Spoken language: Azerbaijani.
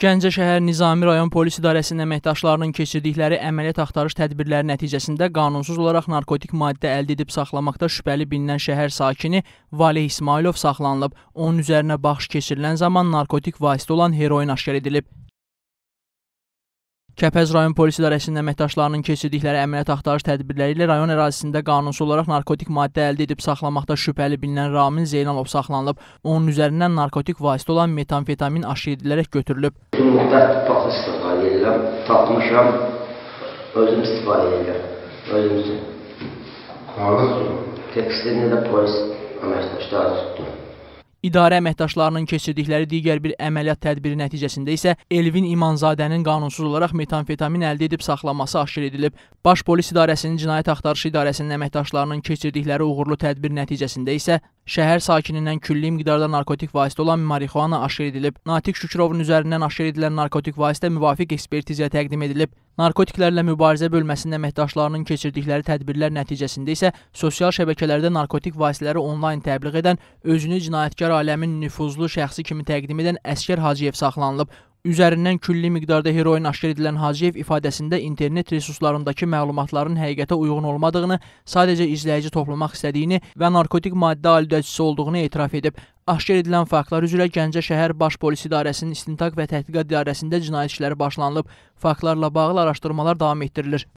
Gəncə şəhər Nizami rayon polis idarəsinin əməkdaşlarının keçirdikləri əməliyyat axtarış tədbirləri nəticəsində qanunsuz olaraq narkotik maddə əldə edib saxlamaqda şübhəli bilinən şəhər sakini Valeh İsmailov saxlanılıb. Onun üzərinə baxış keçirilən zaman narkotik vasitə olan heroin aşkar edilib. Kəpəz rayon polis idarəsinin əməkdaşlarının keçirdikləri əməliyyat axtarış tədbirləri ilə rayon ərazisində qanunsuz olaraq narkotik maddə əldə edib saxlamaqda şübhəli bilinən Ramin Zeynalov saxlanılıb. Onun üzərindən narkotik vasitə olan metamfetamin aşı edilərək götürülüb. Müddət tutaq istifadə edirəm, tapmışam, özüm istifadə edirəm, özüm. Harada tutdum? Tekstilində də polis əməkdaşları tutdum. İdarə əməkdaşlarının keçirdikləri digər bir əməliyyat tədbiri nəticəsində isə Elvin İmanzadənin qanunsuz olaraq metamfetamin əldə edib saxlaması aşkar edilib. Baş Polis İdarəsinin Cinayət Axtarışı İdarəsinin əməkdaşlarının keçirdikləri uğurlu tədbir nəticəsində isə Şəhər sakinindən külli miqdarda narkotik vasitə olan marixuana aşır edilib. Natiq Şükürovun üzərindən aşır edilən narkotik vasitə müvafiq ekspertizaya təqdim edilib. Narkotiklərlə mübarizə bölməsinin əməkdaşlarının keçirdikləri tədbirlər nəticəsində isə sosial şəbəkələrdə narkotik vasitələri onlayn təbliğ edən, özünü cinayətkar aləmin nüfuzlu şəxsi kimi təqdim edən Əsgər Hacıyev saxlanılıb. Üzərindən külli miqdarda heroin aşkar edilən Hacıyev ifadəsində internet resurslarındakı məlumatların həqiqətə uyğun olmadığını, sadəcə izləyici toplamaq istədiyini və narkotik maddə alüdəçisi olduğunu etiraf edib. Aşkar edilən faktlar üzrə Gəncə şəhər Baş Polis İdarəsinin İstintaq və Təhqiqat İdarəsində cinayət işləri başlanılıb. Faktlarla bağlı araşdırmalar davam etdirilir.